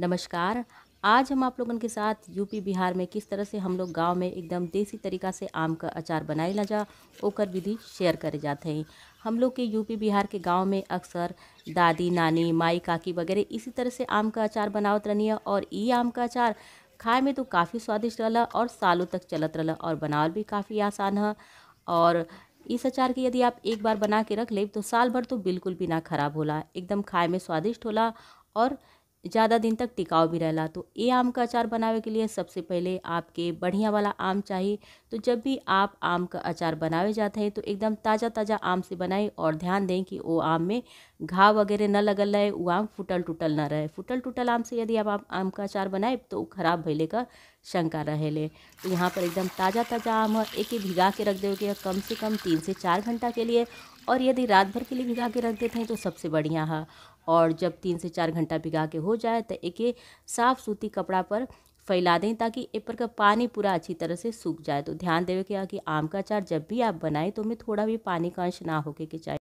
नमस्कार आज हम आप लोगों के साथ यूपी बिहार में किस तरह से हम लोग गांव में एकदम देसी तरीका से आम का अचार बनाए ला जा ओकर विधि शेयर करे जाते हैं हम लोग के यूपी बिहार के गांव में अक्सर दादी नानी माई काकी वगैरह इसी तरह से आम का अचार बनावत रहनी है और ये आम का अचार खाए में तो काफ़ी स्वादिष्ट रहा और सालों तक चलत रहा और बनावल भी काफ़ी आसान है और इस अचार के यदि आप एक बार बना के रख ले तो साल भर तो बिल्कुल भी ना खराब होला एकदम खाए में स्वादिष्ट होला और ज़्यादा दिन तक टिकाऊ भी रहला तो ये आम का अचार बनावे के लिए सबसे पहले आपके बढ़िया वाला आम चाहिए तो जब भी आप आम का अचार बनावे जाते हैं तो एकदम ताज़ा ताज़ा आम से बनाएं और ध्यान दें कि वो आम में घाव वगैरह न लगल रहे वो आम फूटल टूटल ना रहे फूटल टूटल आम से यदि आप, आप आम का अचार बनाए तो वो खराब भैले का शंका रहे ले तो यहाँ पर एकदम ताज़ा ताज़ा आम है एक ही भिगा के रख देवे कम से कम तीन से चार घंटा के लिए और यदि रात भर के लिए भिगा के रख देते हैं तो सबसे बढ़िया है और जब तीन से चार घंटा भिगा के हो जाए तो एक साफ़ सूती कपड़ा पर फैला दें ताकि एपर का पानी पूरा अच्छी तरह से सूख जाए तो ध्यान देवे के कि आम का अचार जब भी आप बनाएं तो उसमें थोड़ा भी पानी का अंश ना होके के चाहिए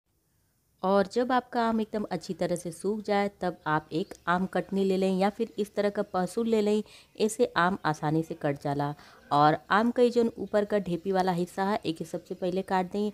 और जब आपका आम एकदम अच्छी तरह से सूख जाए तब आप एक आम कटनी ले लें या फिर इस तरह का पहसूल ले लें ऐसे आम आसानी से कट जाला और आम का जो ऊपर का ढेपी वाला हिस्सा है एक ही सबसे पहले काट दें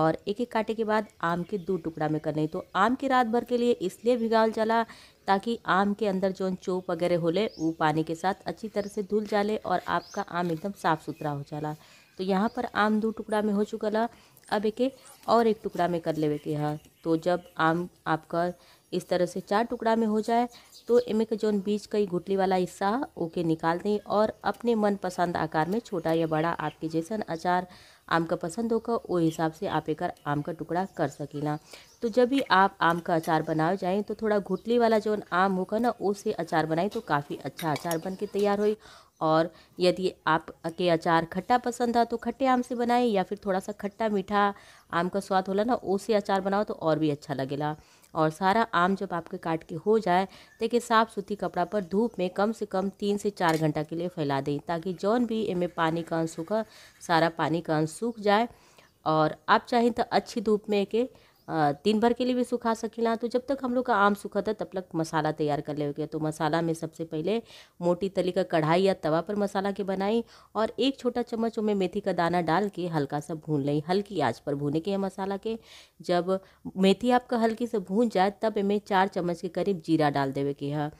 और एक एक काटे के बाद आम के दो टुकड़ा में कर लें तो आम के रात भर के लिए इसलिए भिगाल जाला ताकि आम के अंदर जो चोप वगैरह हो वो पानी के साथ अच्छी तरह से धुल जाले और आपका आम एकदम साफ़ सुथरा हो जाला तो यहाँ पर आम दो टुकड़ा में हो चुका ला अब एक और एक टुकड़ा में कर लेवे के है तो जब आम आपका इस तरह से चार टुकड़ा में हो जाए तो इमे के जौन बीज का गुटली वाला हिस्सा ओके निकाल दें और अपने मनपसंद आकार में छोटा या बड़ा आपके जैसा अचार आम का पसंद होगा वो हिसाब से आप एक आम का टुकड़ा कर सकीला तो जब भी आप आम का अचार बनाए जाएँ तो थोड़ा घुटली वाला जौन आम होगा ना उसे अचार बनाएं तो काफ़ी अच्छा अचार बन के तैयार हुई और यदि आप के अचार खट्टा पसंद है तो खट्टे आम से बनाएं या फिर थोड़ा सा खट्टा मीठा आम का स्वाद होला ना उसे अचार बनाओ तो और भी अच्छा लगेगा और सारा आम जब आपके काट के हो जाए कि साफ़ सुथरी कपड़ा पर धूप में कम से कम तीन से चार घंटा के लिए फैला दें ताकि जौन भी इनमें पानी का अंश सूखा सारा पानी का अंश सूख जाए और आप चाहें तो अच्छी धूप में के दिन भर के लिए भी सुखा ना तो जब तक हम लोग का आम सूखा था तब तक मसाला तैयार कर ले तो मसाला में सबसे पहले मोटी तली का कढ़ाई या तवा पर मसाला के बनाई और एक छोटा चम्मच में मेथी का दाना डाल के हल्का सा भून लें हल्की आँच पर भूने के मसाला के जब मेथी आपका हल्की से भून जाए तब इमें चार चम्मच के करीब जीरा डाल देवे के है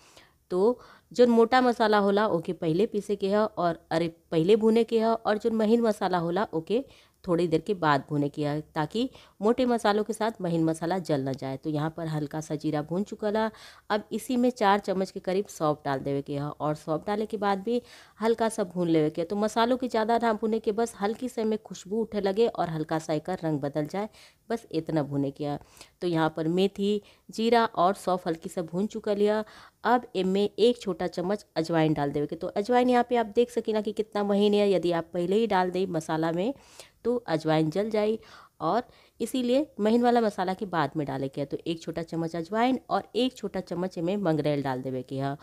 तो जो मोटा मसाला होला ओके पहले पीसे के है और अरे पहले भुने के है और जो महीन मसाला होला ओके थोड़ी देर के बाद भुने किया ताकि मोटे मसालों के साथ महीन मसाला जल ना जाए तो यहाँ पर हल्का सा जीरा भून चुका ला अब इसी में चार चम्मच के करीब सौंप डाल देवे के है और सौंप डाले के बाद भी हल्का सा भून लेवे के तो मसालों के ज़्यादा ना भुने के बस हल्की से में खुशबू उठे लगे और हल्का सा एक रंग बदल जाए बस इतना भुने किया तो यहाँ पर मेथी जीरा और सौंफ हल्की सा भून चुका लिया अब इनमें एक छोटा चम्मच अजवाइन डाल देवे के तो अजवाइन यहाँ पे आप देख सकें ना कि कितना महीन है यदि आप पहले ही डाल दें मसाला में तो अजवाइन जल जाए और इसीलिए महीन वाला मसाला के बाद में डाले के तो एक छोटा चम्मच अजवाइन और एक छोटा चम्मच में मंगरेल डाल देवे के है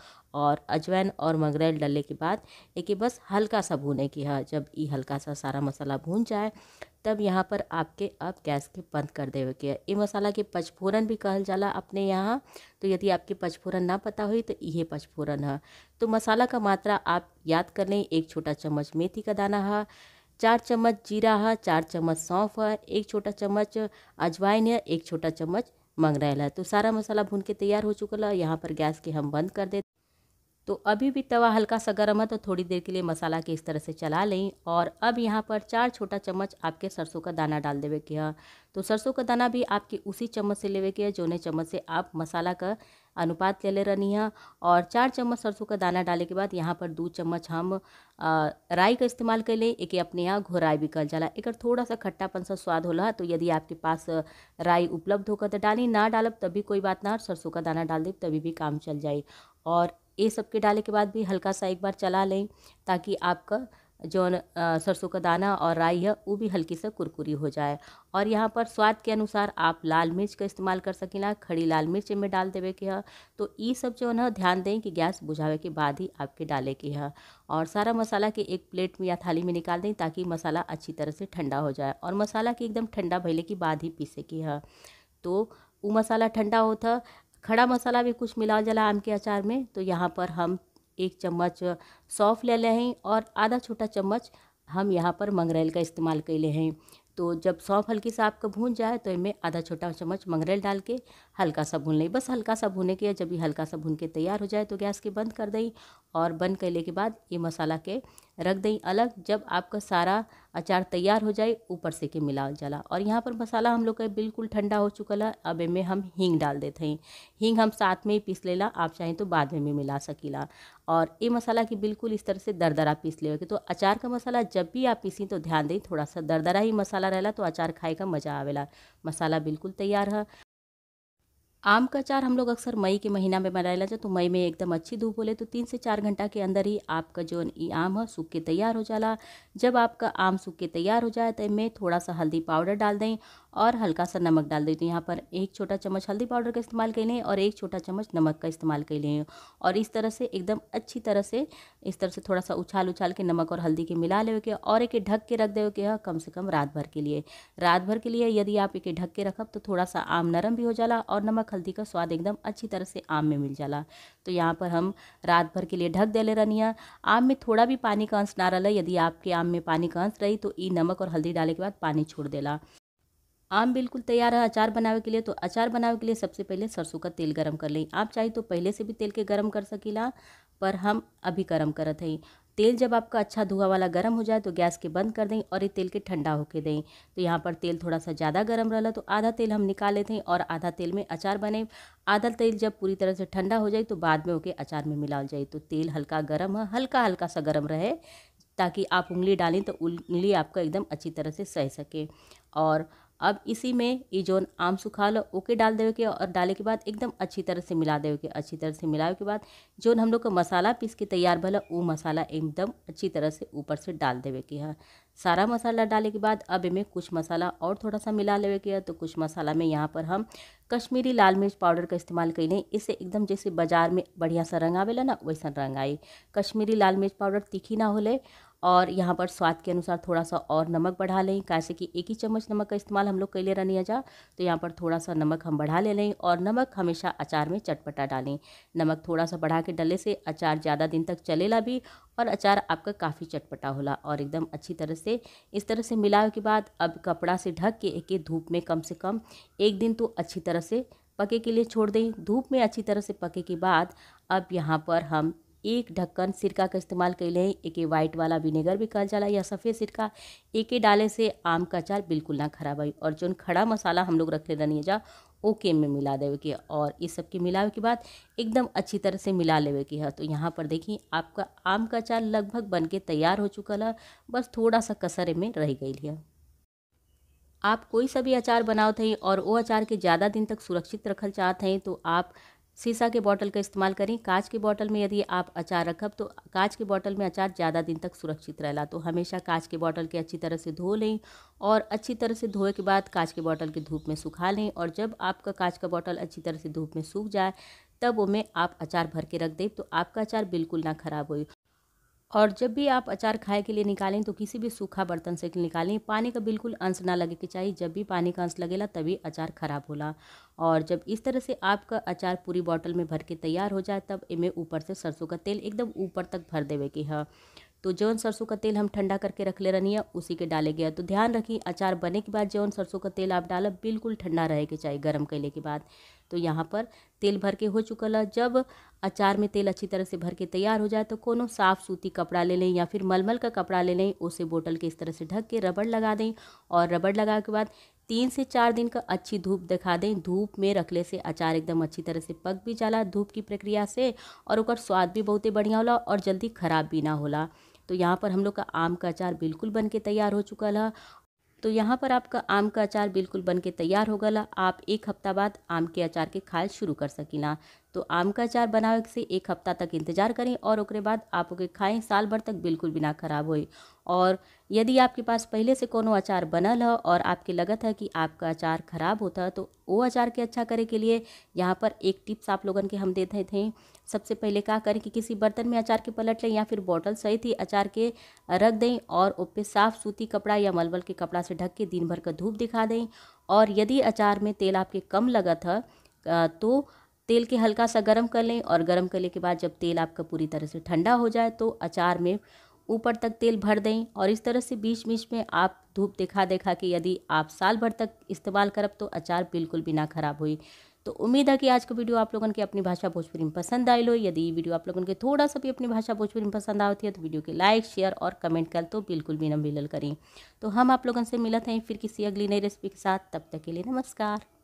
और अजवाइन और मंगरेल डालने के बाद एक बस हल्का सा भूने की है जब ये हल्का सा सारा मसाला भून जाए तब यहाँ पर आपके अब गैस के बंद कर देवे के ये मसाला के पचफोरन भी कहल जाला अपने यहाँ तो यदि आपके पचफोरन ना पता हुई तो ये पचफोरन है तो मसाला का मात्रा आप याद कर लें एक छोटा चम्मच मेथी का दाना है चार चम्मच जीरा है चार चम्मच सौंफ है एक छोटा चम्मच अजवाइन है एक छोटा चम्मच मंगरैल है तो सारा मसाला भून के तैयार हो चुका है यहाँ पर गैस के हम बंद कर देते तो अभी भी तवा हल्का सा गर्म है तो थोड़ी देर के लिए मसाला के इस तरह से चला लें और अब यहाँ पर चार छोटा चम्मच आपके सरसों का दाना डाल देवे के है तो सरसों का दाना भी आपके उसी चम्मच से लेवे के है जोने चम्मच से आप मसाला का अनुपात ले ले रही है और चार चम्मच सरसों का दाना डाले के बाद यहाँ पर दो चम्मच हम राई का इस्तेमाल कर लें एक अपने यहाँ घोराई भी कर जाला एक थोड़ा सा खट्टापन सा स्वाद होला तो यदि आपके पास राई उपलब्ध होकर तो डाली ना डालब तभी कोई बात ना सरसों का दाना डाल दे तभी भी काम चल जाए और ये सब के डाले के बाद भी हल्का सा एक बार चला लें ताकि आपका जो सरसों का दाना और राई है वो भी हल्की से कुरकुरी हो जाए और यहाँ पर स्वाद के अनुसार आप लाल मिर्च का इस्तेमाल कर ना खड़ी लाल मिर्च में डाल देवे के है तो ये सब जो है ध्यान दें कि गैस बुझावे के बाद ही आपके डाले के है और सारा मसाला के एक प्लेट में या थाली में निकाल दें ताकि मसाला अच्छी तरह से ठंडा हो जाए और मसाला के एकदम ठंडा भैले के बाद ही पीसे के है तो वो मसाला ठंडा होता खड़ा मसाला भी कुछ मिला जला आम के अचार में तो यहाँ पर हम एक चम्मच सौंफ ले लें हैं और आधा छोटा चम्मच हम यहाँ पर मंगरेल का इस्तेमाल कर ले हैं तो जब सौंफ हल्की सा आपका भून जाए तो इनमें आधा छोटा चम्मच मंगरेल डाल के हल्का सा भून लें बस हल्का सा भूने के जब ये हल्का सा भून के तैयार हो जाए तो गैस के बंद कर दें और बंद करने के बाद ये मसाला के रख दें अलग जब आपका सारा अचार तैयार हो जाए ऊपर से के मिलावल जाला और यहाँ पर मसाला हम लोग का बिल्कुल ठंडा हो चुका है अब इनमें हम हींग डाल देते हैं हींग हम साथ में ही पीस लेला आप चाहें तो बाद में भी मिला सकीला और ये मसाला की बिल्कुल इस तरह से दरदरा पीस ले तो अचार का मसाला जब भी आप पीसी तो ध्यान दें थोड़ा सा दरदरा ही मसाला रहला तो अचार खाए का मज़ा आवेला मसाला बिल्कुल तैयार है आम का चार हम लोग अक्सर मई के महीना में बनाया जाए तो मई में एकदम अच्छी धूप बोले तो तीन से चार घंटा के अंदर ही आपका जो ई आम है सूख के तैयार हो जाला जब आपका आम सूख के तैयार हो जाए तो इनमें थोड़ा सा हल्दी पाउडर डाल दें और हल्का सा नमक डाल दें तो यहाँ पर एक छोटा चम्मच हल्दी पाउडर का इस्तेमाल कर लें और एक छोटा चम्मच नमक का इस्तेमाल कर लें और इस तरह से एकदम अच्छी तरह से इस तरह से थोड़ा सा उछाल उछाल के नमक और हल्दी के मिला ले और एक ढक के रख दे के कम से कम रात भर के लिए रात भर के लिए यदि आप एक ढक के रखब तो थोड़ा सा आम नरम भी हो जाला और नमक हल्दी का स्वाद एकदम अच्छी तरह से आम में मिल जाला तो यहाँ पर हम रात भर के लिए ढक दे ले रनिया आम में थोड़ा भी पानी का अंश ना रहा यदि आपके आम में पानी का अंश रही तो ई नमक और हल्दी डाले के बाद पानी छोड़ देला आम बिल्कुल तैयार है अचार बनावे के लिए तो अचार बनावे के लिए सबसे पहले सरसों का तेल गरम कर लें आप चाहे तो पहले से भी तेल के गरम कर सकेला पर हम अभी गरम करते हैं तेल जब आपका अच्छा धुआं वाला गर्म हो जाए तो गैस के बंद कर दें और ये तेल के ठंडा होके दें तो यहाँ पर तेल थोड़ा सा ज़्यादा गर्म रहा तो आधा तेल हम निकाल लेते हैं और आधा तेल में अचार बने आधा तेल जब पूरी तरह से ठंडा हो जाए तो बाद में होके अचार में मिला जाए तो तेल हल्का गर्म है हल्का हल्का सा गर्म रहे ताकि आप उंगली डालें तो उंगली आपका एकदम अच्छी तरह से सह सके और अब इसी में ये जोन आम सुखा लो ओके डाल देवे के और डाले के बाद एकदम अच्छी तरह से मिला देवे के अच्छी तरह से मिलावे के बाद जोन हम लोग का मसाला पीस के तैयार भला वो मसाला एकदम अच्छी तरह से ऊपर से डाल देवे के है सारा मसाला डाले के बाद अब इमें कुछ मसाला और थोड़ा सा मिला लेवे के है तो कुछ मसाला में यहाँ पर हम कश्मीरी लाल मिर्च पाउडर का इस्तेमाल कैले इससे एकदम जैसे बाज़ार में बढ़िया सा रंग आवेला ना वैसा रंग आई कश्मीरी लाल मिर्च पाउडर तीखी ना होले और यहाँ पर स्वाद के अनुसार थोड़ा सा और नमक बढ़ा लें कैसे कि एक ही चम्मच नमक का इस्तेमाल हम लोग कई ले रनिया जा तो यहाँ पर थोड़ा सा नमक हम बढ़ा ले लें और नमक हमेशा अचार में चटपटा डालें नमक थोड़ा सा बढ़ा के डले से अचार ज़्यादा दिन तक चलेला भी और अचार आपका काफ़ी चटपटा होला और एकदम अच्छी तरह से इस तरह से मिलाए के बाद अब कपड़ा से ढक के एक धूप में कम से कम एक दिन तो अच्छी तरह से पके के लिए छोड़ दें धूप में अच्छी तरह से पके के बाद अब यहाँ पर हम एक ढक्कन सिरका का इस्तेमाल कर लें एक वाइट वाला विनेगर भी कहा जाला या सफ़ेद सिरका एक ही डाले से आम का अचार बिल्कुल ना खराब आई और जो खड़ा मसाला हम लोग ले रहनी जा ओके में मिला देवे के और इस सब के मिलावे के बाद एकदम अच्छी तरह से मिला लेवे के है हाँ, तो यहाँ पर देखिए आपका आम का अचार लगभग के तैयार हो चुका ला बस थोड़ा सा कसर में रह गई है आप कोई सा भी अचार बनाओ हैं और वो अचार के ज़्यादा दिन तक सुरक्षित रखना चाहते हैं तो आप शीशा के बॉटल का इस्तेमाल करें कांच की बॉटल में यदि आप अचार रखब तो कांच के बॉटल में अचार ज़्यादा दिन तक सुरक्षित रहला तो हमेशा कांच के बॉटल के अच्छी तरह से धो लें और अच्छी तरह से धोए के बाद कांच के बॉटल के धूप में सुखा लें और जब आपका कांच का बॉटल अच्छी तरह से धूप में सूख जाए तब वो में आप अचार भर के रख दें तो आपका अचार बिल्कुल ना ख़राब हो और जब भी आप अचार खाए के लिए निकालें तो किसी भी सूखा बर्तन से निकालें पानी का बिल्कुल अंश ना लगे के चाहिए जब भी पानी का अंश लगेला तभी अचार ख़राब होला और जब इस तरह से आपका अचार पूरी बॉटल में भर के तैयार हो जाए तब इमें ऊपर से सरसों का तेल एकदम ऊपर तक भर देवे के है तो जौन सरसों का तेल हम ठंडा करके रख ले रहनी है उसी के डाले गया तो ध्यान रखिए अचार बने के बाद जौन सरसों का तेल आप डाल बिल्कुल ठंडा रहे के चाहिए गर्म कैले के बाद तो यहाँ पर तेल भर के हो चुका है जब अचार में तेल अच्छी तरह से भर के तैयार हो जाए तो कोनो साफ़ सूती कपड़ा ले लें या फिर मलमल का कपड़ा ले लें उसे बोतल के इस तरह से ढक के रबड़ लगा दें और रबड़ लगा के बाद तीन से चार दिन का अच्छी धूप दिखा दें धूप में रखने से अचार एकदम अच्छी तरह से पक भी जाला धूप की प्रक्रिया से और स्वाद भी बहुत ही बढ़िया होला और जल्दी ख़राब भी ना होला तो यहाँ पर हम लोग का आम का अचार बिल्कुल बन के तैयार हो चुका है तो यहाँ पर आपका आम का अचार बिल्कुल बन के तैयार हो गया आप एक हफ्ता बाद आम के अचार के खायल शुरू कर ना तो आम का अचार बनावे से एक हफ्ता तक इंतजार करें और उसके बाद आप उसे खाएं साल भर तक बिल्कुल बिना खराब होए और यदि आपके पास पहले से कोनो अचार बनल है और आपके लगत है कि आपका अचार ख़राब होता है तो वो अचार के अच्छा करे के लिए यहाँ पर एक टिप्स आप लोगन के हम देते थे सबसे पहले क्या करें कि किसी बर्तन में अचार के पलट लें या फिर बॉटल सहित ही अचार के रख दें और उस पर साफ सूती कपड़ा या मलबल के कपड़ा से ढक के दिन भर का धूप दिखा दें और यदि अचार में तेल आपके कम लगा था तो तेल के हल्का सा गर्म कर लें और गर्म करने के बाद जब तेल आपका पूरी तरह से ठंडा हो जाए तो अचार में ऊपर तक तेल भर दें और इस तरह से बीच बीच में आप धूप दिखा देखा कि यदि आप साल भर तक इस्तेमाल करब तो अचार बिल्कुल भी ना खराब हुई तो उम्मीद है कि आज का वीडियो आप लोगों के अपनी भाषा भोजपुरी में पसंद आए लो यदि वीडियो आप लोगों के थोड़ा सा भी अपनी भाषा भोजपुरी में पसंद आती है तो वीडियो के लाइक शेयर और कमेंट कर तो बिल्कुल भी ना करें तो हम आप लोगों से मिलते हैं फिर किसी अगली नई रेसिपी के साथ तब तक के लिए नमस्कार